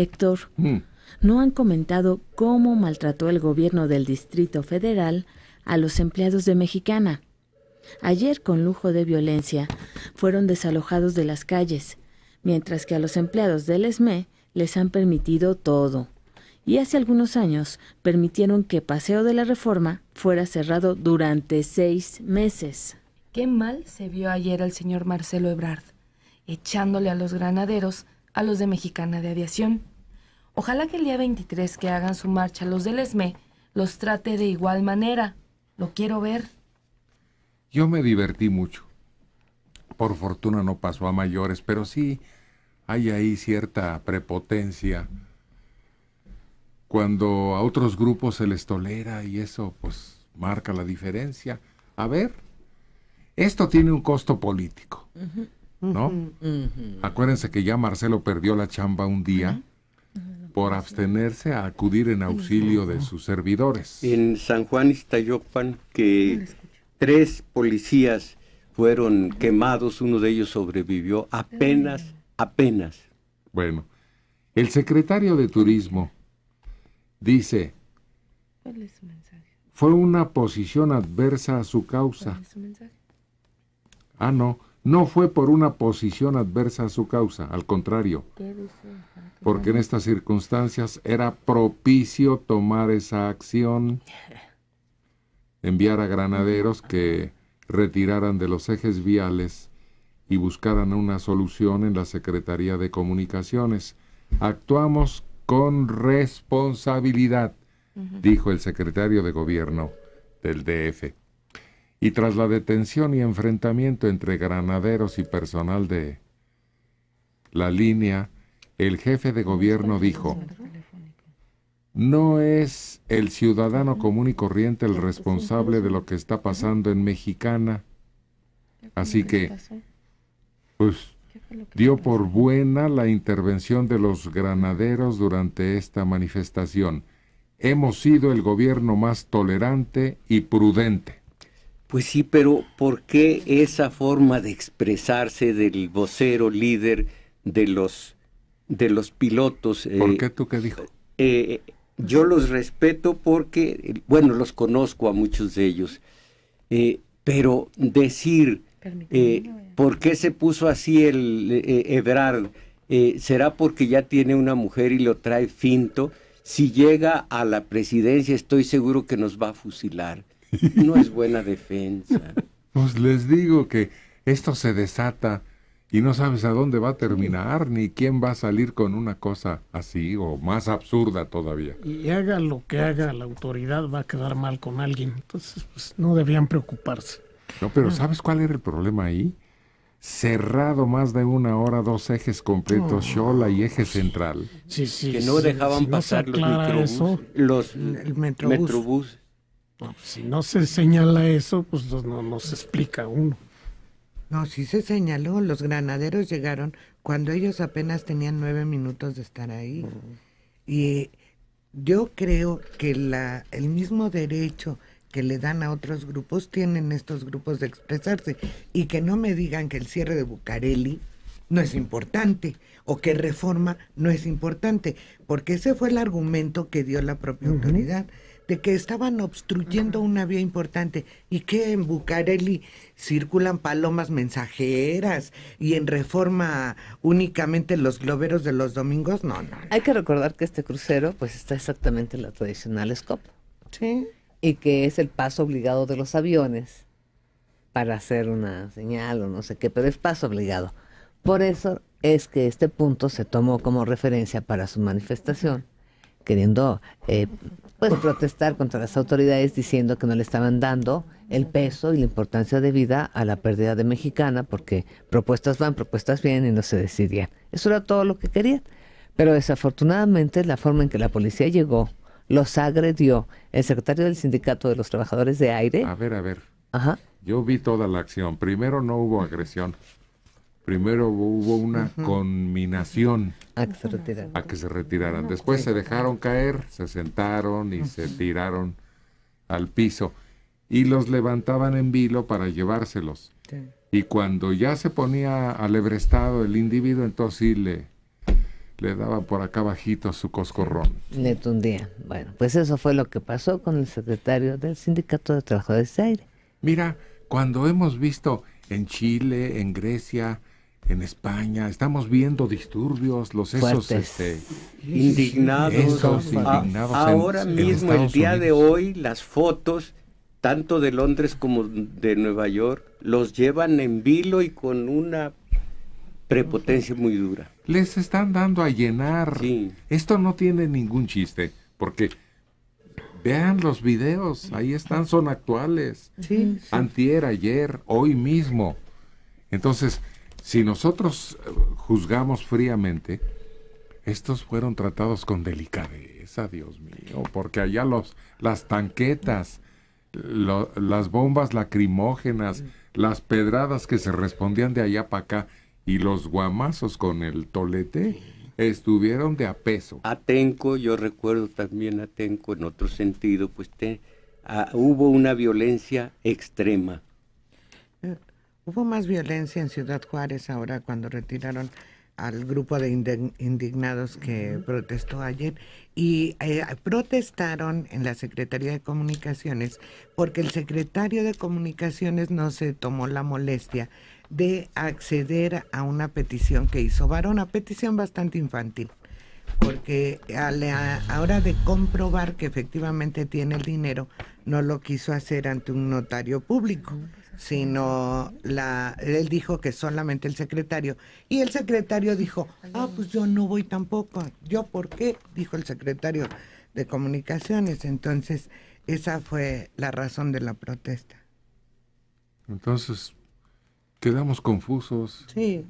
Héctor, mm. no han comentado cómo maltrató el gobierno del Distrito Federal a los empleados de Mexicana. Ayer, con lujo de violencia, fueron desalojados de las calles, mientras que a los empleados del ESME les han permitido todo. Y hace algunos años permitieron que Paseo de la Reforma fuera cerrado durante seis meses. Qué mal se vio ayer al señor Marcelo Ebrard, echándole a los granaderos a los de Mexicana de Aviación. Ojalá que el día 23 que hagan su marcha los del ESME los trate de igual manera. Lo quiero ver. Yo me divertí mucho. Por fortuna no pasó a mayores, pero sí hay ahí cierta prepotencia cuando a otros grupos se les tolera y eso pues marca la diferencia. A ver, esto tiene un costo político. ¿no? Acuérdense que ya Marcelo perdió la chamba un día por abstenerse a acudir en auxilio de sus servidores. En San Juan Iztayopan, que tres policías fueron quemados, uno de ellos sobrevivió apenas, apenas. Bueno, el secretario de Turismo dice, fue una posición adversa a su causa. Ah, no no fue por una posición adversa a su causa, al contrario, porque en estas circunstancias era propicio tomar esa acción, enviar a granaderos que retiraran de los ejes viales y buscaran una solución en la Secretaría de Comunicaciones. Actuamos con responsabilidad, dijo el secretario de Gobierno del DF y tras la detención y enfrentamiento entre granaderos y personal de la línea, el jefe de gobierno dijo, no es el ciudadano común y corriente el responsable de lo que está pasando en Mexicana. Así que, pues, dio por buena la intervención de los granaderos durante esta manifestación. Hemos sido el gobierno más tolerante y prudente. Pues sí, pero ¿por qué esa forma de expresarse del vocero líder de los, de los pilotos? Eh, ¿Por qué tú qué dijo? Eh, yo los respeto porque, bueno, los conozco a muchos de ellos, eh, pero decir por qué se puso así el Ebrard, será porque ya tiene una mujer y lo trae finto. Si llega a la presidencia, estoy seguro que nos va a fusilar. No es buena defensa. Pues les digo que esto se desata y no sabes a dónde va a terminar ni quién va a salir con una cosa así o más absurda todavía. Y haga lo que haga, la autoridad va a quedar mal con alguien. Entonces, pues, no debían preocuparse. No, pero ah. ¿sabes cuál era el problema ahí? cerrado más de una hora, dos ejes completos, Shola y eje central. Sí, sí, que no dejaban pasar los metrobús. Pues, si no se señala eso, pues no, nos explica uno. No, si se señaló. Los granaderos llegaron cuando ellos apenas tenían nueve minutos de estar ahí. Y yo creo que la, el mismo derecho que le dan a otros grupos tienen estos grupos de expresarse. Y que no me digan que el cierre de Bucareli no es importante o que reforma no es importante, porque ese fue el argumento que dio la propia autoridad de que estaban obstruyendo una vía importante y que en Bucareli circulan palomas mensajeras y en reforma únicamente los globeros de los domingos, no, no. Hay que recordar que este crucero pues está exactamente en la tradicional escopa. Sí. Y que es el paso obligado de los aviones para hacer una señal o no sé qué, pero es paso obligado. Por eso es que este punto se tomó como referencia para su manifestación queriendo eh, pues, protestar contra las autoridades diciendo que no le estaban dando el peso y la importancia de vida a la pérdida de mexicana porque propuestas van, propuestas vienen y no se decidían. Eso era todo lo que querían. Pero desafortunadamente la forma en que la policía llegó los agredió. El secretario del Sindicato de los Trabajadores de Aire. A ver, a ver. Ajá. Yo vi toda la acción. Primero no hubo agresión primero hubo una combinación conminación a que se retiraran. Después se dejaron caer, se sentaron y se tiraron al piso y los levantaban en vilo para llevárselos. Y cuando ya se ponía alebrestado el individuo, entonces le, le daba por acá bajito su coscorrón. Le Bueno, pues eso fue lo que pasó con el secretario del Sindicato de Trabajo de Aire. Mira, cuando hemos visto en Chile, en Grecia, en España, estamos viendo disturbios, los esos este, indignados, ahora mismo el día de hoy las fotos tanto de Londres como de Nueva York los llevan en vilo y con una prepotencia muy dura. Les están dando a llenar. Esto no tiene ningún chiste, porque vean los videos, ahí están, son actuales. Antier, ayer, hoy mismo. Entonces, si nosotros eh, juzgamos fríamente, estos fueron tratados con delicadeza, Dios mío, porque allá los, las tanquetas, las bombas lacrimógenas, las pedradas que se respondían de allá para acá y los guamazos con el tolete estuvieron de a peso. Atenco, yo recuerdo también Atenco en otro sentido, pues te, ah, hubo una violencia extrema Hubo más violencia en Ciudad Juárez ahora cuando retiraron al grupo de indignados que protestó ayer y eh, protestaron en la Secretaría de Comunicaciones porque el secretario de Comunicaciones no se tomó la molestia de acceder a una petición que hizo varón, una petición bastante infantil, porque a ah, la ah, hora de comprobar que efectivamente tiene el dinero, no lo quiso hacer ante un notario público sino la, él dijo que solamente el secretario. Y el secretario dijo, ah, pues yo no voy tampoco. ¿Yo por qué? Dijo el secretario de comunicaciones. Entonces, esa fue la razón de la protesta. Entonces, quedamos confusos. Sí.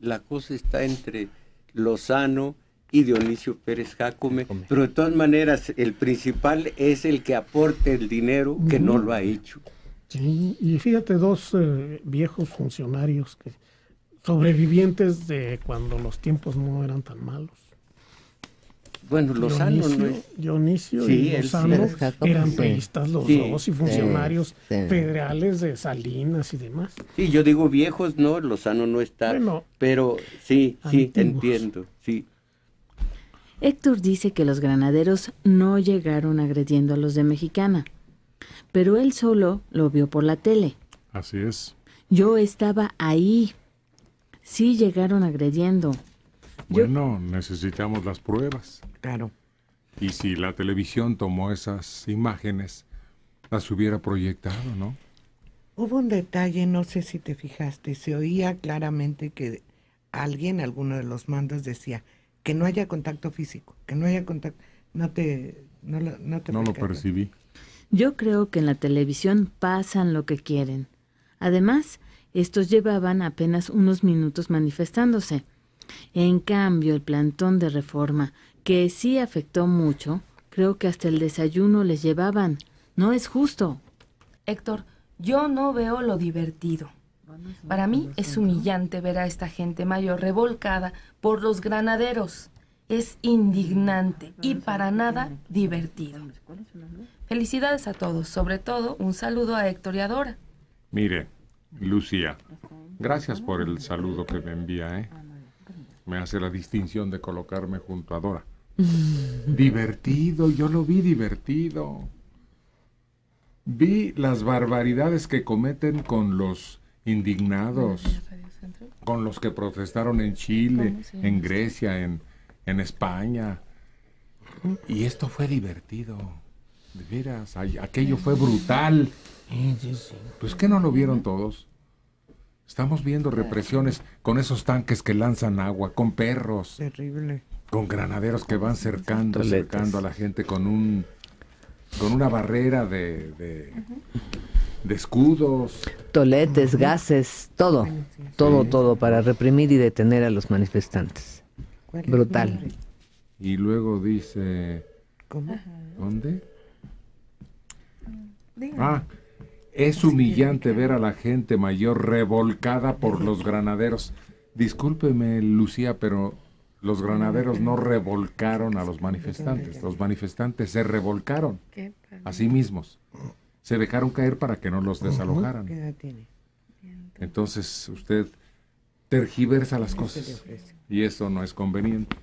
La cosa está entre Lozano y Dionisio Pérez Jacome, pero de todas maneras el principal es el que aporte el dinero que no lo ha hecho y fíjate, dos eh, viejos funcionarios que sobrevivientes de cuando los tiempos no eran tan malos. Bueno, los Dionisio, y Lozano eran los dos y funcionarios federales de Salinas y demás. Sí, yo digo viejos, no, Lozano no está, pero sí, sí, entiendo, sí. Héctor dice que los granaderos no llegaron agrediendo a los de Mexicana, pero él solo lo vio por la tele. Así es. Yo estaba ahí. Sí llegaron agrediendo. Bueno, necesitamos las pruebas. Claro. Y si la televisión tomó esas imágenes, las hubiera proyectado, ¿no? Hubo un detalle, no sé si te fijaste, se oía claramente que alguien, alguno de los mandos decía que no haya contacto físico, que no haya contacto, no te, no no te no lo percibí. Yo creo que en la televisión pasan lo que quieren. Además, estos llevaban apenas unos minutos manifestándose. En cambio, el plantón de reforma, que sí afectó mucho, creo que hasta el desayuno les llevaban. No es justo. Héctor, yo no veo lo divertido. Para mí es humillante ver a esta gente mayor revolcada por los granaderos. Es indignante y para nada divertido. Felicidades a todos, sobre todo un saludo a Héctor y a Dora. Mire, Lucía, gracias por el ah, saludo que me envía, ¿eh? Ah, me hace la distinción de colocarme junto a Dora. divertido, yo lo vi divertido. Vi las barbaridades que cometen con los indignados, con los que protestaron en Chile, en Grecia, en, en España. Y esto fue divertido. De veras, aquello fue brutal. Pues que no lo vieron todos. Estamos viendo represiones con esos tanques que lanzan agua, con perros. Terrible. Con granaderos que van cercando, cercando a la gente con un con una barrera de, de, de escudos. Toletes, gases, todo, todo, todo para reprimir y detener a los manifestantes. Brutal. Y luego dice, ¿Cómo? ¿Dónde? Ah, es humillante ver a la gente mayor revolcada por los granaderos. Discúlpeme, Lucía, pero los granaderos no revolcaron a los manifestantes. Los manifestantes se revolcaron a sí mismos. Se dejaron caer para que no los desalojaran. Entonces usted tergiversa las cosas y eso no es conveniente.